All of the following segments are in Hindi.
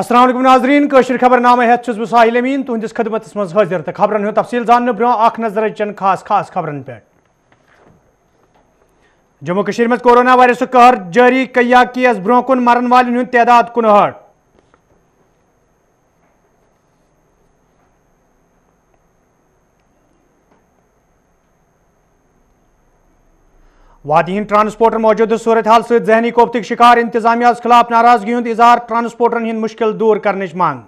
असलम नाजरीन खबर खबरनामे हेत साहिल अमीन तुंदिस खदमत मज हाजिर तो खबरन हूँ तफसील जानने ब्रो नजर चन खास खास खबरन पे जम्मू कश्मीर में कोरोना वायरस कहर जारी कयाकी ब्रोह कुन मरन वाले तैदा कुनहट वादी ट्रांसपोर्टर मौजूद सूरत हाल सहनी कोबत शिकार इंतजामिया खिलाफ नाराजगी हूं इजहार ट्रांसपोर्टर हिंद मुश्किल दूर करने मांग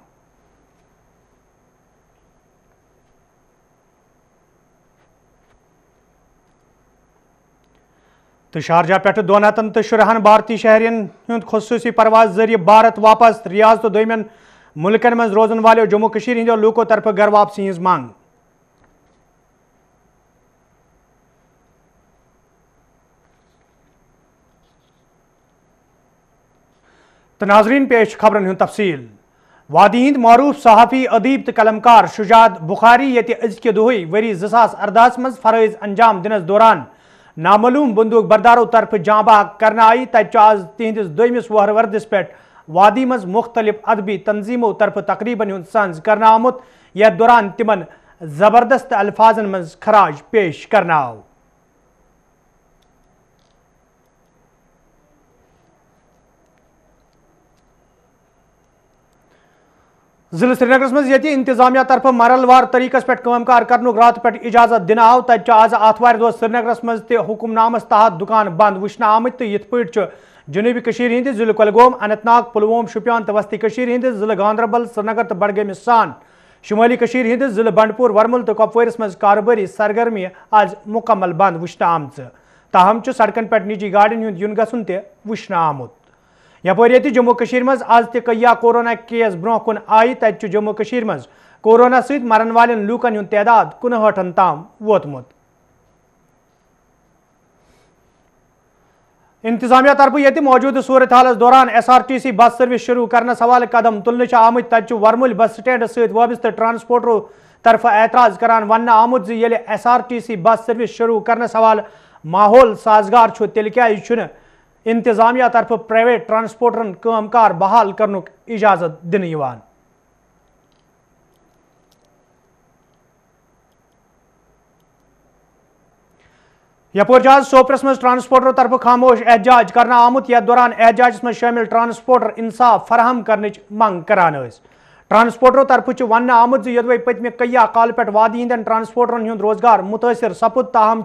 तो शारजा पे दोन हतन तो शुरहन भारतीय शहरीन खसूस परवाज जरिए भारत वापस रियाज तो दुमन मुल्कन मज रोजन वालों जम्मू कश्मीर हिंदो लूको तरफ घर वापसी हज मांग तो नाजरीन पेश खबरन हूँ तफसील हंद मरूफ सहाफ़ी अदीब तो कलमकार शुजात बुखारी ये अजक दुह वरी जसास अरदास मज फरज अंजाम दिनस दौरान नामूम बंदूक बरदारों तरफ जाँबा कर आई तत आज तिंदिस दमिस वहर वर्दिस पे वादी मज मुख्तलिफ अदबी तनजीमों तरफ तकरीबन हूँ सज कर आमुत यथ दौरान तिमन ज़बरदस्त अल्फाजन मज खराज पेश कर आओ जिले श्रीनगर में ये इंतजामिया तरफ मरलवार तरीकस पे कर रात पे इजाजत दिन आव तत आज आथवार दो श्रीनगर में हुकुम हुकुमनामस तहत दुकान बंद वुचन आमित तो इत पे जनूबी हिंद जिल कलगोम अनंत नाग पुलवोम शुपियान तो वस्ती हिंद जिल गांदरबल श्रीनगर तो बडगम सान शुमाली हिंद जिल बंडपुर वर्मुल तो कपवरस मे कारोबारी सरगर्मी आज मुकम्मल बंद वुचन आम ताहम सड़कन पे निजी गाड़ी हूं युन गुन आमुत यपर ये जम्मू कश्मीर मज आज ते कोरोना केस ब्रोह कुन आई तु जम्मू कश्मीर मज कोरोना सत मरण वाले लूकन हूं तदाद कुनहठन तम वोतमुत इंतजामिया तरफ ये मौजूद सूरत हाल दौरान S R T C bus service शुरू कर सवाल कदम तुलने आमुत तत वर्मुल बस स्टैंड सबिस्त ट्रांसपोर्टरों तरफ एतराज कर वन आमुत S R T C bus service शुरू कर सवाल माहौल साजगार तेल क्या यह इंतजामिया तरफ प्राइवेट ट्रांसपोर्टर काम कार बहाल कर इजाजत दिन इवान यपोर सोपरस मज ट्रांसपोर्टर तरफ खामोश एहजाज कर आमुत यथ दौरान एहजाज मज शामिल ट्रांसपोर्टर इंसाफ फरहम कर मंग करान ट्रांसपोर्टरों तरफ वन आमुत यदवे पत्मे कैया कल पे वादी हंद ट्रांसपोर्टरन हूं रोजगार मुतासर सपुद ताहम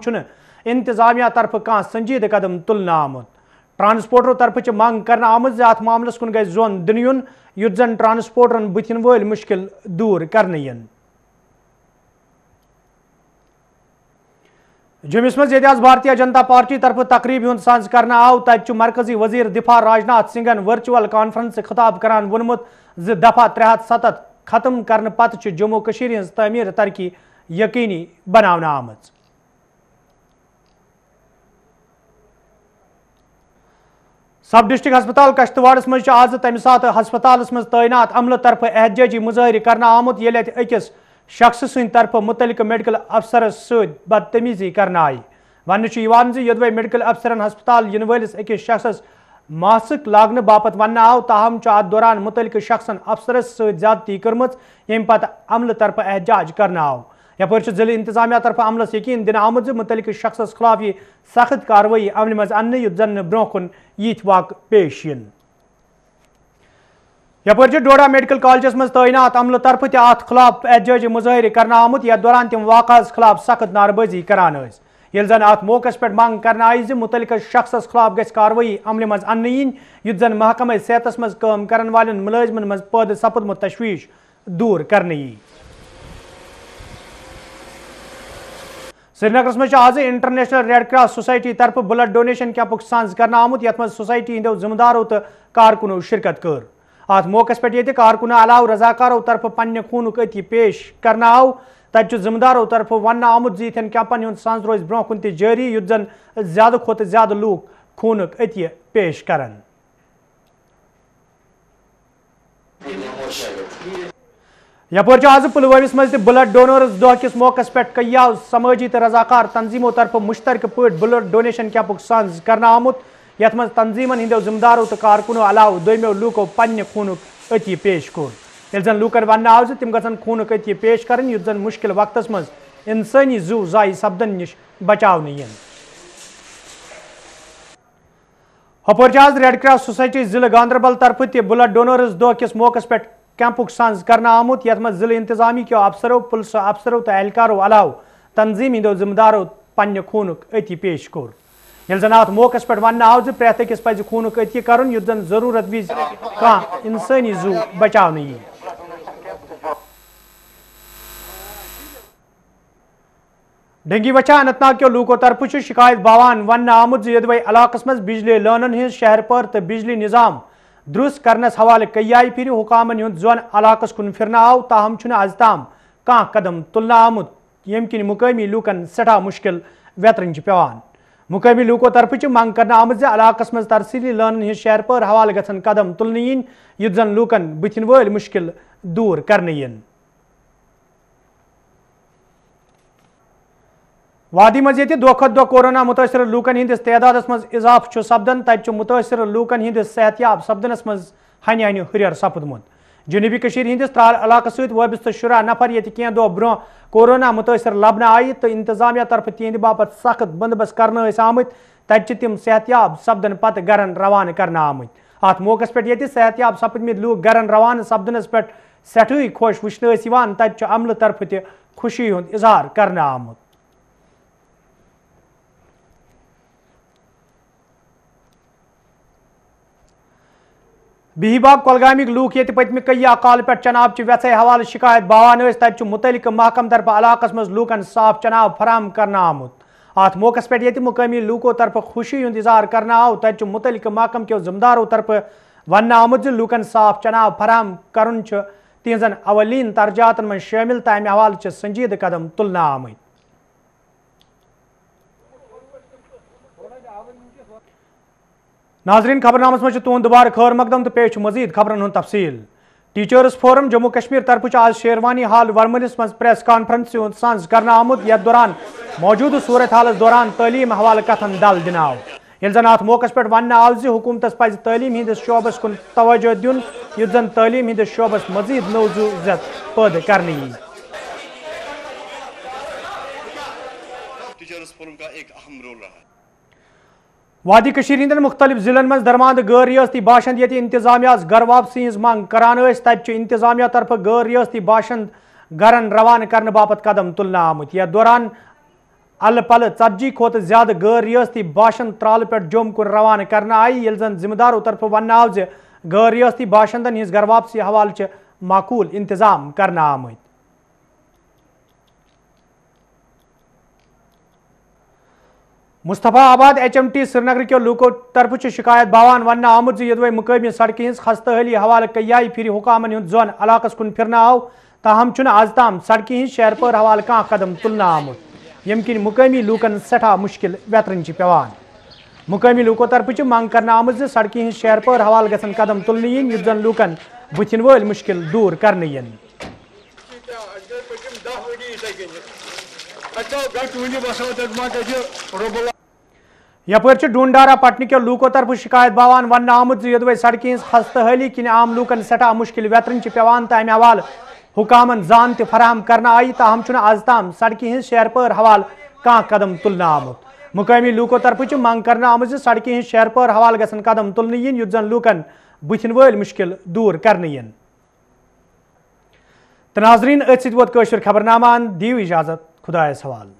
इंतजामिया तरफ कह संजीद कदम तुलना आमुत ट्रांसपोर्टरों तरफ मांग कर आमज अत मामलस कुन गई जोन दिन युन युद्ध जन ट्रांसपोर्टरन बुथिन वल मुश्किल दूर कर जमिस मज ये भारतीय जनता पार्टी तरफ तकरीब हूं सांझ कर आव तत मरकजी वजी दिफा राजनाथ सिंगन वर्चुअल कॉन्फ्रेंस खिताब करान वोनमुत जफा त्रे हथ सतत खत्म कर पत् जम्मू कश्मीर हज तमीर तरक्की यकीनी बना आम सब डिस्ट्रिक हस्पताल कश्तवाड़ मज आज तमि सात हस्पताल मज तैनात अमल तरफ एहजजी मुजाहर कर आमुत ये अकिस शख्स सद तरफ मुतलिक मेडिकल अफसर सदतमीजी कर आई वन यदवे मेडिकल अफसर हस्पताल इन वलिस अकिस शख्स मास्क लागन बापत वन आव ताहम अत दौरान मुतलिक शख्सन अफसर सदती कर्म यम पत अमल तरफ एहजाज कर आव यप जिले इंतजामिया तरफ अमल यकीन दिन आमुत मुतल शख्स खिलाफ यह सख्त कार्रवाई अमल मज अन जन ब्रोह कुन यथ वाक पेश इन यप डोडा मेडिकल कॉलेज मज तैनात अमल तरफ तथ खिलाफ एहजाज मुजाहर कर आमुत यथ दौरान तम वाक़ खिलाफ सख्त नारबजी करान ये जन अत मौक़ पे मंग कर आई मुतल शख्स खिलाफ ग कार्रवाई अमल मज अन इन युद्ध जन महकमे सेहत मज कर वाले मुलाजमन मज पैदा सपुदमु तशवीश दूर कर श्रीनगर मे आज इंटरनेशनल रेड क्रॉस सोसाइटी तरफ ब्लड डोनेशन कैंपुक सज कर आमुत ये सोसाइटी हंदो जिम्मेदारों तो कारकुनो शिरकत कर अत मौकस पे ये कारकुन अलाव रजाकारों तरफ पन्ने खून अति पेश कर आव तत जिम्मेदारों तरफ वन आमुत जन कैंपन हूं सज रोज ब्रोह कुन जारी युद्ध जन ज्यादा खुत ज्यादा लूक खून अति पेश करान यप आज पुलवस मज ब्लड डोनर्स दह किस मौकस पे कया समाजी तो रजाकार तनजीमों तरफ मुश्तरक पे ब्लड डोनेशन कैंपुक सज कर आमुत ये मज तनजीमन हंदो जिमदारों तो कारकुनों अलाव दो लूको पन्न खून अति पेश कोर जन लूकन वन आव तम गन खून अति पेश कर युद्ध जन मुश्किल वक्त मज इंसानी जू जाय सपदन नश बचाव इन हपर आज रेड क्रॉस सोसाइटी जिले गांधरबल तरफ त ब्लड डोनर्स दह किस मौक पे कैंपुक सज कर आमुत ये मज जिले इंतजामी क्यों अफसरों पुलिस अफसरों तो एहलकारों अलाव तनजीम हिंदो जिम्मेदारों पन्न खून अति पेश कोर ये जन अत मौक पे वन आव जो प्रेथ अकिस खून अति कर जरूरत वज कह इंसानी जू बचा यी डेंगी वचा अनंतनाग क्यों लूको तरफ शिकायत बावान वन आमुत यदवे इलाक़स मज बिजली लानन शहर पर तो बिजली निज़ाम दुरुस् करनस हवाले कई फिर हुकामन हूं जोन इलाकस कुन फिर आव ताहम आज तमाम कह कदम तुल आमुत यम कि मुकामी लूकन सठा मुश्किल वेतरन पेवान मुकामी लूको तरफ मंग कर आम इलाकस मज तरसी लानन हिज शहर पर हवाल गदम तुलने इन युद्ध जन लूकन बुथिन वल मुश्किल दूर कर वादी मज ये दो कोरोना मुतासर लूकन हंदिस तदाद मज इजाफ सपदान तत मुतासर लूकन हंदिस सेहतियाब सपदानस मज हनि हनि हुर सपदमुत जनूबी हंदिस त्राल इलाक सबिस्त तो शुरा नफर ये कह दो ब्रो कोरोना मुतासर लबन आई तो इंतजामिया तरफ तिंद बाप सख्त बंदोबस् कर आमित तत तम सेहतियाब सपदन पत् गरन रवान कर आमित अत मौक पे ये सेहतियाब सपदम लूक गरन रवान सपदनस पे सठ खोश वुचन तत अमल तरफ तुशी हूं इजहार कर आमुत বিভাগ কলগামিক লোক পতি মে কিয়া আকাল পেট নির্বাচন চিবেসে حوال شکایت 92 তাচ মুতালিক মহকম দরবা আলাকসম লোকন সাফ নির্বাচন ফরাম করনা আমত আত্মক স্পেড ইতি মুকামী লোক তরফ খুশি হুন্দজার করনা ও তাচ মুতালিক মহকম কে জিমদার তরফ ওয়ান আমজ লোকন সাফ নির্বাচন ফরাম করুঞ্চ তিনজন আবলিন তাজাতন মেন শামিল তা আমহাল চি سنجিদ কদম তুলনা আমে नाजरीन खबरनामस मज तुद दुबार खर मकदम तो पे मजीद खबरन हूं तफसील टीचर्स फोरम जम्मू कश्मीर तरफ आज शेरवानी हाल वर्मलिस मज प्रेस कानफ्रेंस सज कर आमुत ये दौरान मौजूद सूरत हाल दौरान तलीम हवाल कथन दल दिन ये जन अत मौक पे वन आव हुकूमत पज तलीम हंदिस शोबस कुन तवजो दिन युद्ध जन तलीम हंदिस शोबस मजीद नवजूजत पद कर टीचर्स फोरम का एक अहम रोल रहा है वादी कशीर मुख्तलिफ जिलन मज दरमान गैर रियाती बाशंद ये इंतजामिया गर वापसी हज मांग करान इंतजामिया तरफ गैर रियाती बाशंद गरन रवान कर बापत कदम तुलना आमुत यथ दौरान अल पल झतजी खोत ज्यादा गैर रियाती बाशंद त्राल पे जम कुन रवान कर आई ये जन जिम्मेदारों तरफ वन आव जैर रियाती बाशंदन हज गर वापसी हवाल माकूल इंतजाम कर आमुत मुस्तफा आबाद एच एम टी श्रीनगर क्यों लूको तरफ से शिकायत बवान वन आमुत यदवे मुकमी सड़क हज खस्त हली हवाल कयाई फिर हुकाम जोन इलाकस कुन फिर आव ताहम आज तमाम सड़क हज शहर पर हवाल कह कदम तुल आमुत यम कि मुकमी लूकन सठा मुश्किल वेतरन पेवान मुकमी लूको तरफ से मंग कर आम सड़क हज शहर पर हवाल गसन कदम तुल इन जन लूकन बुथिन वल मुश्किल दूर कर इन अच्छा गट वन बसो रोबल यपर्च डूंडारा पटन क्यों लूको तरफ शिकायत बवान वन आमुत यदवे सड़क हस्तहली हली आम लूकन सठा मुश्किल वेतरन पेवान तो अमे हवाल हुकाम जान त फराम कर आई ताहम आज तम सड़क हिं शेरपर हवाल कह कदम तुल आमुत मुकामी लूको तरफ मंग कर आम सड़क हिं शेरपर हवाल गसन कदम तुल इन युद्ध जन लूकन बुथिन वल मुश्किल दूर कर नाजरीन तो नाजरीन अत खबरनामान दीव इजाजत खुदाय हवाल